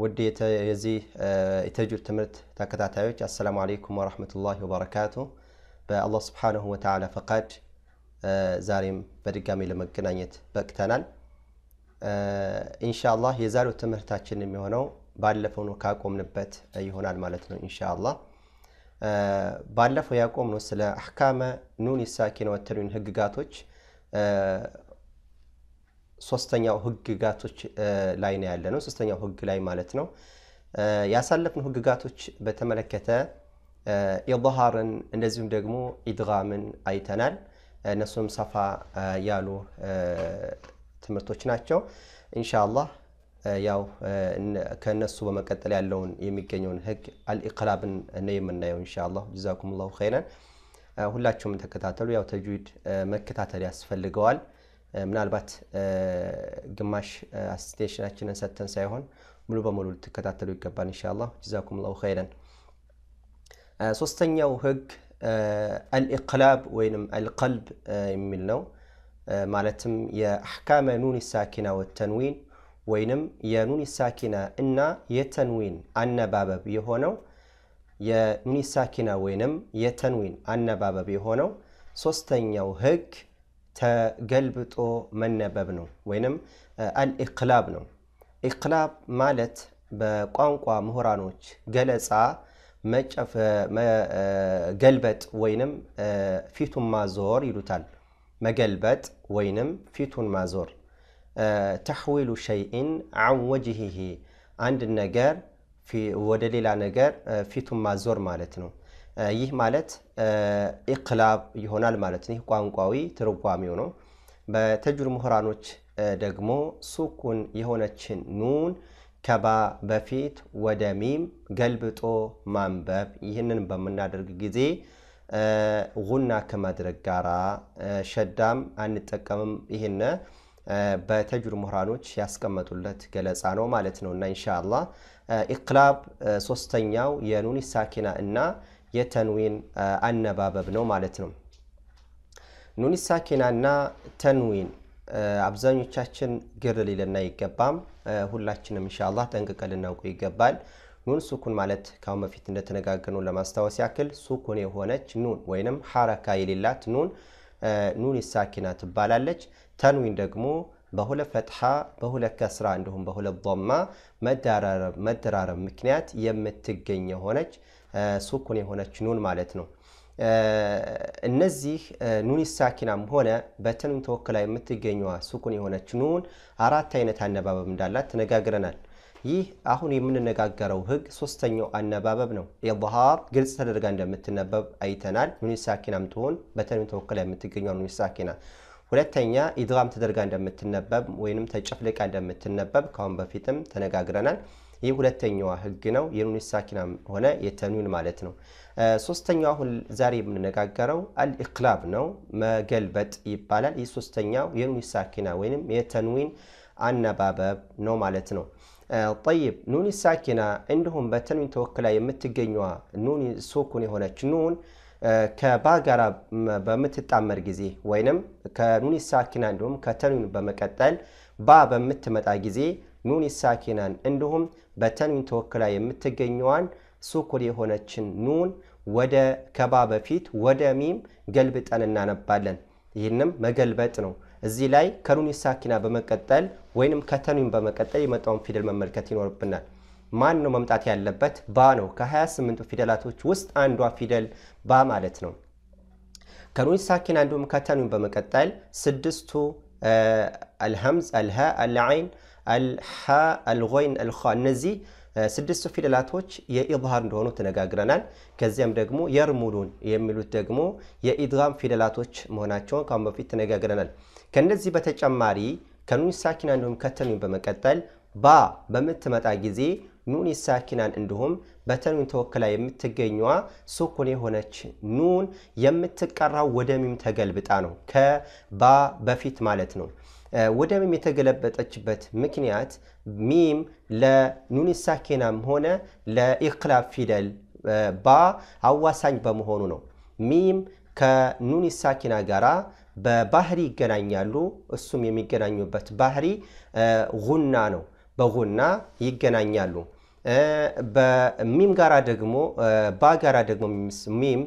ውድ የዚህ የተጁድ ትምህርት ተከታታዮች አሰላሙ አለይኩም ወረህመቱላሂ ወበረካቱ። በአላህ ስብሓንሁ ወተዓላ ፈቃድ ዛሬም በድጋሚ ለመገናኘት በቅተናል። ኢንሻአላህ የዛሬው ትምህርታችን የሚሆነው ባለፈው ነው ካቆምንበት ይሆናል ማለት ነው። ኢንሻአላህ ባለፈው ያቆምነው ስለ አሕካመ ኑን ሳኪን ወተንዊን ህግጋቶች ሶስተኛው ህግጋቶች ላይ ነው ያለ ነው። ሶስተኛው ህግ ላይ ማለት ነው ያሳለፍነው ህግጋቶች በተመለከተ ኢድሃርን እንደዚሁም ደግሞ ኢድጋምን አይተናል። እነሱም ሰፋ ያሉ ትምህርቶች ናቸው። ኢንሻአላህ ያው ከእነሱ በመቀጠል ያለውን የሚገኘውን ህግ አልኢቅላብን ነው የምናየው ኢንሻአላህ። ጀዛኩም ላሁ ኸይረን። ሁላችሁም ተከታተሉ። ያው ተጅዊድ መከታተል ያስፈልገዋል። ምናልባት ግማሽ አስቴሽናችንን ሰጥተን ሳይሆን ሙሉ በሙሉ ልትከታተሉ ይገባል። እንሻላ ጀዛኩም ላሁ ኸይረን። ሶስተኛው ህግ አልኢቅላብ ወይም አልቀልብ የሚል ነው። ማለትም የአሕካመ ኑን ሳኪና ወተንዊን ወይንም የኑን ሳኪና እና የተንዊን አነባበብ የሆነው የኑን ሳኪና ወይንም የተንዊን አነባበብ የሆነው ሶስተኛው ህግ ተገልብጦ መነበብ ነው ወይንም አልኢቅላብ ነው። ኢቅላብ ማለት በቋንቋ ምሁራኖች ገለጻ መገልበጥ ወይንም ፊቱን ማዞር ይሉታል። መገልበጥ ወይንም ፊቱን ማዞር ተሕዊሉ ሸይኢን አን ወጅሂሂ አንድ ነገር ወደ ሌላ ነገር ፊቱን ማዞር ማለት ነው። ይህ ማለት ኢቅላብ ይሆናል ማለት ይህ ቋንቋዊ ትርጓሜው ነው። በተጅዊድ ምሁራኖች ደግሞ ሱኩን የሆነችን ኑን ከባ በፊት ወደ ሚም ገልብጦ ማንበብ። ይህንን በምናደርግ ጊዜ ጉና ከማድረግ ጋራ ሸዳም አንጠቀምም። ይህን በተጅዊድ ምሁራኖች ያስቀመጡለት ገለጻ ነው ማለት ነው እና ኢንሻአላህ ኢቅላብ ሶስተኛው የኑን ሳኪና እና የተንዊን አነባበብ ነው ማለት ነው። ኑን ሳኪናና ተንዊን አብዛኞቻችን ግር ሊልና ይገባም። ሁላችንም እንሻላ ጠንቅቀን ልናውቁ ይገባል። ኑን ሱኩን ማለት ካሁን በፊት እንደተነጋገርነው ለማስታወስ ያክል ሱኩን የሆነች ኑን ወይንም ሐረካ የሌላት ኑን ኑን ሳኪና ትባላለች። ተንዊን ደግሞ በሁለት ፈትሓ በሁለት ከስራ እንዲሁም በሁለት ዶማ መደራረብ ምክንያት የምትገኝ የሆነች ሱኩን የሆነች ኑን ማለት ነው። እነዚህ ኑን ሳኪናም ሆነ በተንም ተወክላ የምትገኘዋ ሱኩን የሆነች ኑን አራት አይነት አነባበብ እንዳላት ተነጋግረናል። ይህ አሁን የምንነጋገረው ህግ ሶስተኛው አነባበብ ነው። የሃር ግልጽ ተደርጋ እንደምትነበብ አይተናል። ኑን ሳኪናም ትሆን በተንም ተወክላ የምትገኘዋ ኑን ሳኪና ሁለተኛ ኢድራም ተደርጋ እንደምትነበብ ወይንም ተጨፍልቃ እንደምትነበብ ካሁን በፊትም ተነጋግረናል። ይህ ሁለተኛዋ ህግ ነው። የኑኒስ ሳኪናም ሆነ የተኑን ማለት ነው። ሶስተኛው አሁን ዛሬ የምንነጋገረው አልኢክላብ ነው፣ መገልበጥ ይባላል። ይህ ሶስተኛው የኑኒስ ሳኪና ወይም የተንዊን አነባበብ ነው ማለት ነው። ጠይብ ኑኒ ሳኪና እንዲሁም በተንዊን ተወክላ የምትገኘዋ ኑኒ ሶኩን የሆነች ኑን ከባ ጋር በምትጣመር ጊዜ ወይንም ከኑኒ ሳኪና እንዲሁም ከተንዊን በመቀጠል ባ በምትመጣ ጊዜ ኑን ሳኪናን እንዲሁም በተንዊን ተወክላ የምትገኘዋን ሱኩን የሆነችን ኑን ወደ ከባ በፊት ወደ ሚም ገልብጠን እናነባለን። ይህንም መገልበጥ ነው። እዚህ ላይ ከኑን ሳኪና በመቀጠል ወይንም ከተንዊን በመቀጠል የመጣውን ፊደል መመልከት ይኖርብናል። ማን ነው መምጣት ያለበት? ባ ነው። ከ28ቱ ፊደላቶች ውስጥ አንዷ ፊደል ባ ማለት ነው። ከኑን ሳኪና እንዲሁም ከተንዊን በመቀጠል ስድስቱ አልሐምዝ፣ አልሀ አልዐይን አልሓ፣ አልይን፣ አልኻ እነዚህ ስድስቱ ፊደላቶች የኢዝሃር እንደሆኑ ተነጋግረናል። ከዚያም ደግሞ የርሙሉን የሚሉት ደግሞ የኢድጋም ፊደላቶች መሆናቸውን ካሁን በፊት ተነጋግረናል። ከነዚህ በተጨማሪ ከኑን ሳኪና እንዲሁም ከተኑን በመቀጠል ባ በምትመጣ ጊዜ ኑን ሳኪናን እንዲሁም በተኑን ተወክላ የምትገኘዋ ሱኩን የሆነች ኑን የምትቀራው ወደ ሚም ተገልብጣ ነው፣ ከባ በፊት ማለት ነው። ወደ ሚም የተገለበጠችበት ምክንያት ሚም ለኑን ሳኪናም ሆነ ለኢክላብ ፊደል ባ አዋሳኝ በመሆኑ ነው። ሚም ከኑን ሳኪና ጋራ በባህሪ ይገናኛሉ። እሱም የሚገናኙበት ባህሪ ጉና ነው። በጉና ይገናኛሉ። በሚም ጋራ ደግሞ ባጋራ ጋራ ደግሞ ሚም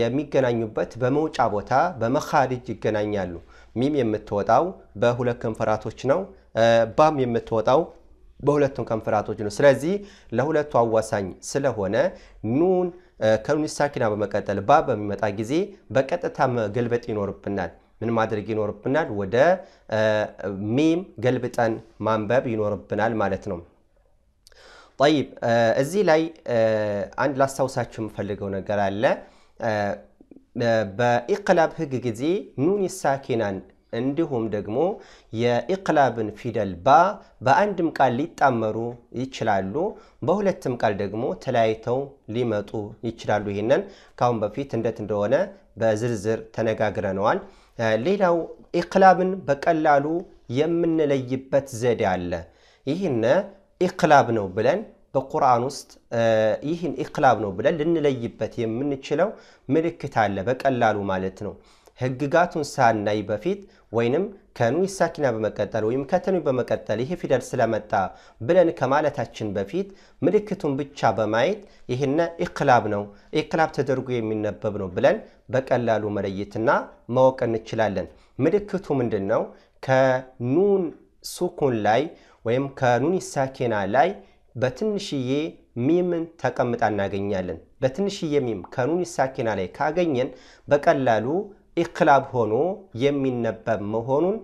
የሚገናኙበት በመውጫ ቦታ በመኻሪጅ ይገናኛሉ። ሚም የምትወጣው በሁለት ከንፈራቶች ነው። ባም የምትወጣው በሁለቱም ከንፈራቶች ነው። ስለዚህ ለሁለቱ አዋሳኝ ስለሆነ ኑን ከኑን ሳኪና በመቀጠል ባ በሚመጣ ጊዜ በቀጥታ ገልበጥ ይኖርብናል። ምን ማድረግ ይኖርብናል? ወደ ሚም ገልብጠን ማንበብ ይኖርብናል ማለት ነው። ጠይብ እዚህ ላይ አንድ ላስታውሳችሁ የምፈልገው ነገር አለ። በኢቅላብ ህግ ጊዜ ኑን ሳኪናን እንዲሁም ደግሞ የኢቅላብን ፊደል ባ በአንድም ቃል ሊጣመሩ ይችላሉ፣ በሁለትም ቃል ደግሞ ተለያይተው ሊመጡ ይችላሉ። ይህንን ካሁን በፊት እንዴት እንደሆነ በዝርዝር ተነጋግረነዋል። ሌላው ኢቅላብን በቀላሉ የምንለይበት ዘዴ አለ። ይህን ኢቅላብ ነው ብለን በቁርአን ውስጥ ይህን ኢቅላብ ነው ብለን ልንለይበት የምንችለው ምልክት አለ፣ በቀላሉ ማለት ነው። ህግጋቱን ሳናይ በፊት ወይንም ከኑይ ሳኪና በመቀጠል ወይም ከተኑይ በመቀጠል ይሄ ፊደል ስለመጣ ብለን ከማለታችን በፊት ምልክቱን ብቻ በማየት ይህነ ኢቅላብ ነው፣ ኢቅላብ ተደርጎ የሚነበብ ነው ብለን በቀላሉ መለየትና ማወቅ እንችላለን። ምልክቱ ምንድን ነው? ከኑን ሱኩን ላይ ወይም ከኑን ሳኪና ላይ በትንሽዬ ሚምን ተቀምጣ እናገኛለን። በትንሽዬ ሚም ከኑን ሳኪና ላይ ካገኘን በቀላሉ ኢክላብ ሆኖ የሚነበብ መሆኑን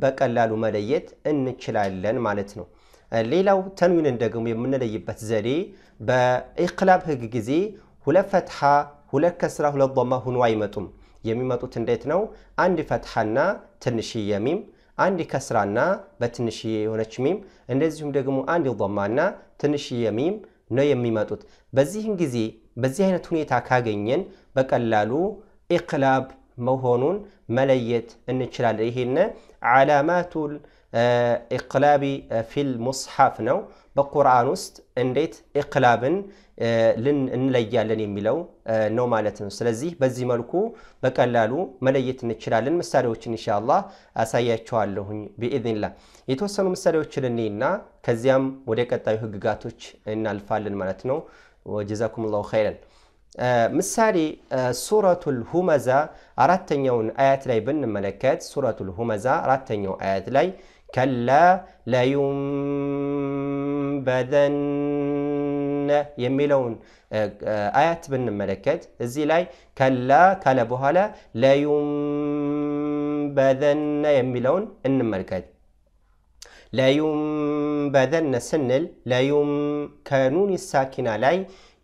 በቀላሉ መለየት እንችላለን ማለት ነው። ሌላው ተንዊንን ደግሞ የምንለይበት ዘዴ በኢክላብ ህግ ጊዜ ሁለት ፈትሓ፣ ሁለት ከስራ፣ ሁለት ዶማ ሁኖ አይመጡም። የሚመጡት እንዴት ነው? አንድ ፈትሓና ትንሽዬ ሚም አንድ ከስራና በትንሽዬ የሆነች ሚም እንደዚሁም ደግሞ አንድ ዶማና ትንሽዬ ሚም ነው የሚመጡት። በዚህም ጊዜ በዚህ አይነት ሁኔታ ካገኘን በቀላሉ ኢቅላብ መሆኑን መለየት እንችላለን። ይሄን ዓላማቱል ኢቅላቢ ፊል ሙስሐፍ ነው። በቁርአን ውስጥ እንዴት ኢቅላብን እንለያለን የሚለው ነው ማለት ነው። ስለዚህ በዚህ መልኩ በቀላሉ መለየት እንችላለን። ምሳሌዎችን እንሻላ አሳያቸዋለሁኝ ብኢዝንላ የተወሰኑ ምሳሌዎችን እኔና ከዚያም ወደ ቀጣዩ ህግጋቶች እናልፋለን ማለት ነው። ወጀዛኩም ላሁ ኸይረን። ምሳሌ ሱረቱል ሁመዛ አራተኛውን አያት ላይ ብንመለከት ሱረቱል ሁመዛ አራተኛው አያት ላይ ከላ ለዩንበዘነ የሚለውን አያት ብንመለከት እዚህ ላይ ከላ ካለ በኋላ ለዩንበዘነ የሚለውን እንመልከት። ለዩንበዘነ ስንል ለዩም ከኑን ሳኪና ላይ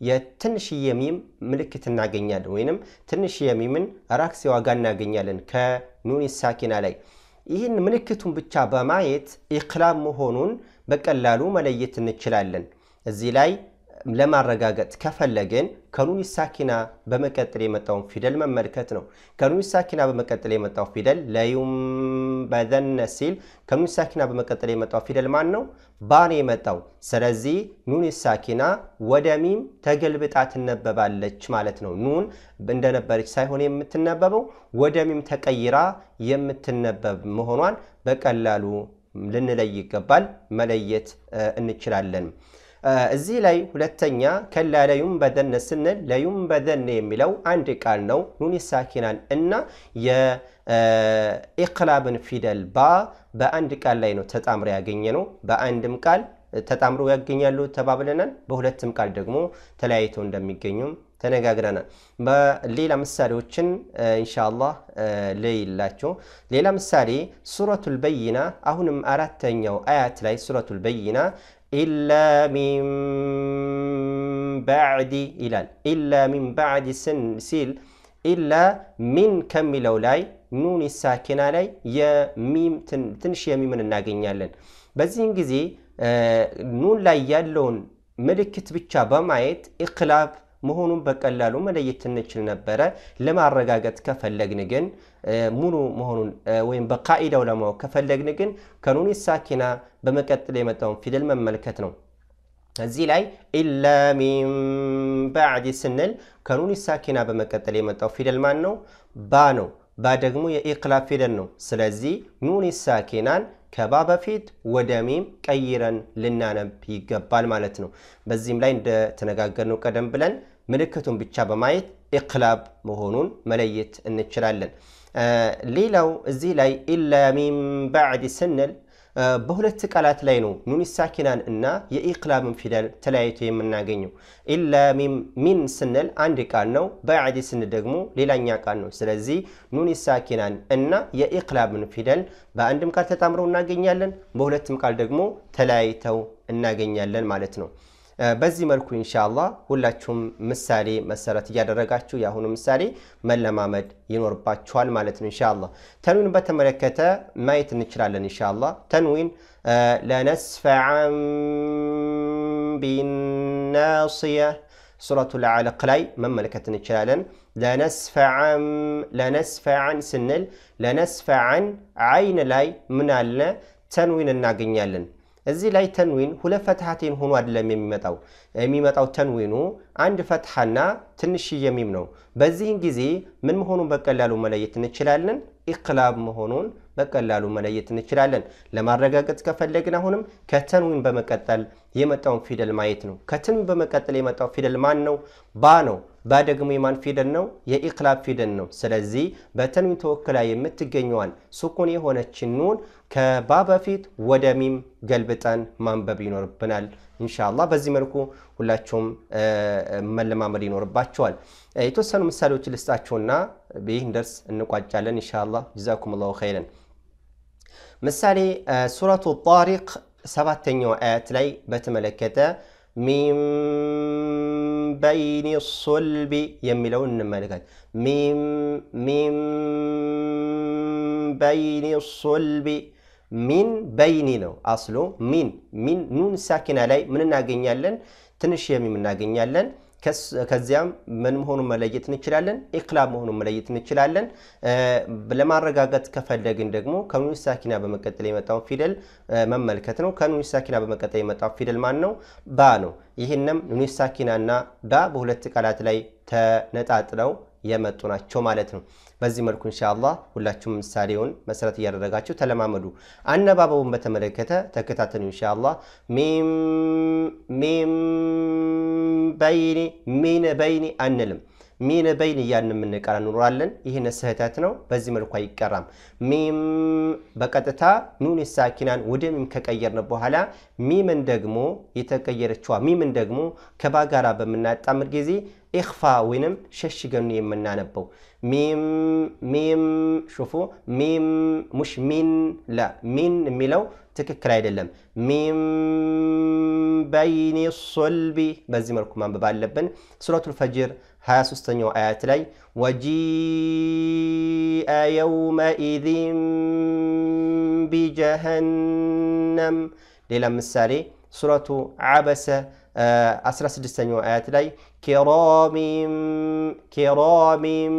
የትንሽ የሚም ምልክት እናገኛለን፣ ወይንም ትንሽ የሚምን ራክሲ ዋጋ እናገኛለን ከኑን ሳኪና ላይ ይህን ምልክቱን ብቻ በማየት ኢክላም መሆኑን በቀላሉ መለየት እንችላለን። እዚህ ላይ ለማረጋገጥ ከፈለግን ከኑን ሳኪና በመቀጠል የመጣውን ፊደል መመልከት ነው። ከኑን ሳኪና በመቀጠል የመጣው ፊደል ለዩም ለአንበዘነ ሲል ከኑን ሳኪና በመቀጠል የመጣው ፊደል ማን ነው? ባን የመጣው ስለዚህ ኑን ሳኪና ወደ ሚም ተገልብጣ ትነበባለች ማለት ነው። ኑን እንደነበረች ሳይሆን የምትነበበው ወደ ሚም ተቀይራ የምትነበብ መሆኗን በቀላሉ ልንለይ ይገባል፣ መለየት እንችላለን። እዚህ ላይ ሁለተኛ ከላ ለዩንበደነ ስንል ለዩንበደነ የሚለው አንድ ቃል ነው። ኑን ሳኪናን እና የኢቅላብን ፊደል ባ በአንድ ቃል ላይ ነው ተጣምሮ ያገኘ ነው። በአንድም ቃል ተጣምሮ ያገኛሉ ተባብለናል። በሁለትም ቃል ደግሞ ተለያይተው እንደሚገኙም ተነጋግረናል። በሌላ ምሳሌዎችን ኢንሻአላህ ለይላቸው። ሌላ ምሳሌ ሱረቱል በይና አሁንም አራተኛው አያት ላይ ሱረቱል በይና ኢላ ሚን ባዕዲ ይላል። ኢላ ሚን ባዕዲ ሲል ኢላ ሚን ከሚለው ላይ ኑን ሳኪና ላይ የሚም ትንሽ የሚምን እናገኛለን። በዚህም ጊዜ ኑን ላይ ያለውን ምልክት ብቻ በማየት ኢክላብ መሆኑን በቀላሉ መለየት እንችል ነበረ። ለማረጋገጥ ከፈለግን ግን ሙሉ መሆኑን ወይም በቃኢዳው ለማወቅ ከፈለግን ግን ከኑኒ ሳኪና በመቀጠል የመጣውን ፊደል መመልከት ነው። እዚህ ላይ ኢላ ሚን ባዕድ ስንል ከኑኒ ሳኪና በመቀጠል የመጣው ፊደል ማን ነው? ባ ነው። ባ ደግሞ የኢቅላብ ፊደል ነው። ስለዚህ ኑኒ ሳኪናን ከባ በፊት ወደ ሚም ቀይረን ልናነብ ይገባል ማለት ነው። በዚህም ላይ እንደተነጋገርነው ቀደም ብለን ምልክቱን ብቻ በማየት ኢቅላብ መሆኑን መለየት እንችላለን። ሌላው እዚህ ላይ ኢላ ሚን ባዕድ ስንል በሁለት ቃላት ላይ ነው ኑን ሳኪናን እና የኢቅላምን ፊደል ተለያይቶ የምናገኘው። ኢላ ሚን ስንል አንድ ቃል ነው፣ ባዕድ ስንል ደግሞ ሌላኛ ቃል ነው። ስለዚህ ኑን ሳኪናን እና የኢቅላምን ፊደል በአንድም ቃል ተጣምረው እናገኛለን፣ በሁለትም ቃል ደግሞ ተለያይተው እናገኛለን ማለት ነው። በዚህ መልኩ ኢንሻላ ሁላችሁም ምሳሌ መሰረት እያደረጋችሁ የአሁኑ ምሳሌ መለማመድ ይኖርባችኋል ማለት ነው። ኢንሻላ ተንዊን በተመለከተ ማየት እንችላለን። ኢንሻላ ተንዊን ለነስፈዐን ቢናስያ ሱረቱ አለቅ ላይ መመልከት እንችላለን። ለነስፈዐን ስንል ለነስፈዐን አይን ላይ ምናለ ተንዊን እናገኛለን። እዚህ ላይ ተንዊን ሁለት ፈትሐቴን ሆኖ አይደለም የሚመጣው። የሚመጣው ተንዊኑ አንድ ፈትሐና ትንሽ የሚም ነው። በዚህን ጊዜ ምን መሆኑን በቀላሉ መለየት እንችላለን። ኢክላብ መሆኑን በቀላሉ መለየት እንችላለን። ለማረጋገጥ ከፈለግን አሁንም ከተንዊን በመቀጠል የመጣውን ፊደል ማየት ነው። ከተንዊን በመቀጠል የመጣው ፊደል ማን ነው? ባ ነው። ባ ደግሞ የማን ፊደል ነው? የኢክላብ ፊደል ነው። ስለዚህ በተንዊን ተወክላ የምትገኘዋን ሱኩን የሆነች ኑን ከባ በፊት ወደ ሚም ገልብጠን ማንበብ ይኖርብናል። ኢንሻአላህ በዚህ መልኩ ሁላችሁም መለማመድ ይኖርባቸዋል። የተወሰኑ ምሳሌዎች ልስጣችሁና ይህን ደርስ እንቋጫለን ኢንሻአላህ። ጀዛኩም ላሁ ኸይረን። ምሳሌ ሱረቱ ጣሪቅ ሰባተኛው አያት ላይ በተመለከተ ሚም በይኒ ሶልቢ የሚለውን እንመልከት። ሚም በይኒ ሶልቢ ሚን በይኒ ነው አስሎ ሚን ሚን ኑን ሳኪና ላይ ምን እናገኛለን? ትንሽ የሚም እናገኛለን። ከዚያም ምን መሆኑን መለየት እንችላለን። ኢክላብ መሆኑን መለየት እንችላለን። ለማረጋገጥ ከፈለግን ደግሞ ከኑን ሳኪና በመቀጠል የመጣውን ፊደል መመልከት ነው። ከኑን ሳኪና በመቀጠል የመጣው ፊደል ማን ነው? ባ ነው። ይህንም ኑን ሳኪናና ባ በሁለት ቃላት ላይ ተነጣጥለው የመጡ ናቸው ማለት ነው። በዚህ መልኩ እንሻላ ሁላችሁም ምሳሌውን መሰረት እያደረጋችሁ ተለማመዱ። አነባበቡን በተመለከተ ተከታተሉ እንሻ ሚን በይኒ ሚን በይኒ አንልም ሚን በይን እያን የምንቀራ እንኖራለን። ይህን ስህተት ነው። በዚህ መልኩ አይቀራም። ሚም በቀጥታ ኑን ሳኪናን ወደ ሚም ከቀየርን በኋላ ሚምን ደግሞ የተቀየረችዋ ሚምን ደግሞ ከባ ጋራ በምናጣምር ጊዜ إخفاء وينم ششجوني من نانبو ميم ميم شوفوا ميم مش مين لا مين ميلو تككل عيدلم ميم بين الصلبي بزي مركم ما ببال لبن سورة الفجر هاي سستنيو آيات لي وجيء يومئذ بجهنم ليلة مساري سورة عبسة አስራ ስድስተኛው አያት ላይ ኪራሚም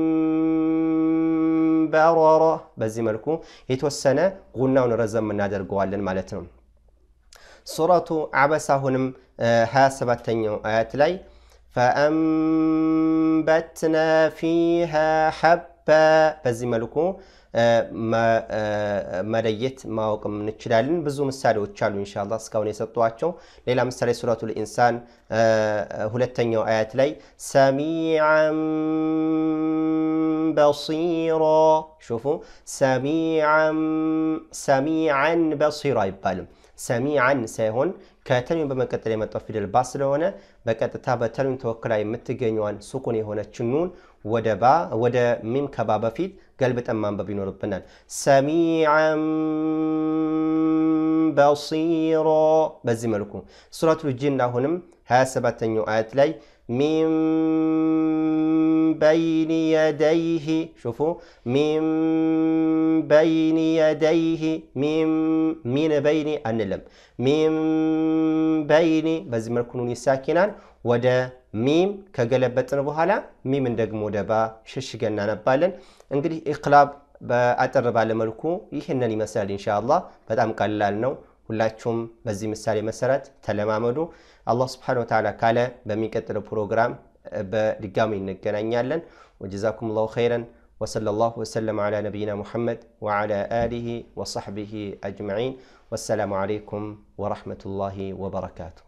በረራ በዚህ መልኩ የተወሰነ ጉናውን ረዘም እናደርገዋለን ማለት ነው። ሱረቱ አበስ አሁንም 27ተኛው አያት ላይ ፈአንበትና ፊሃ ሐባ በዚህ መልኩ መለየት ማወቅ እንችላለን። ብዙ ምሳሌዎች አሉ እንሻላ እስካሁን የሰጧቸው። ሌላ ምሳሌ ሱረቱል ኢንሳን ሁለተኛው አያት ላይ ሰሚዓን በሲራ ሹፉ፣ ሰሚዓን በሲራ አይባልም። ሰሚዓን ሳይሆን ከተንዊን በመቀጠል የመጣው ፊደል ባ ስለሆነ በቀጥታ በተንዊን ተወክላ የምትገኘዋን ሱኩን የሆነች ኑን ወደ ሚም ከባ በፊት ገልብጠን ማንበብ ይኖርብናል። ሰሚዐን በሲሮ በዚህ መልኩ ሱረቱል ጂን አሁንም 27ተኛው አያት ላይ ሚን በይኒ የደይህ ሹፉ ሚን በይኒ የደይህ ሚን በይኒ አንለም ሚን በይኒ በዚህ መልኩ ኑን ይሳኪናል ወደ ሚም ከገለበጥን በኋላ ሚምን ደግሞ ወደ ባ ሽሽገ እናነባለን። እንግዲህ ኢቅላብ በአጠር ባለ መልኩ ይህንን ይመስላል። ኢንሻአላ በጣም ቀላል ነው። ሁላችሁም በዚህ ምሳሌ መሰረት ተለማመዱ። አላህ ስብሓነሁ ወተዓላ ካለ በሚቀጥለው ፕሮግራም በድጋሚ እንገናኛለን። ወጀዛኩም ላሁ ኸይረን وصلى الله وسلم على نبينا محمد وعلى آله وصحبه أجمعين والسلام عليكم ورحمة الله وبركاته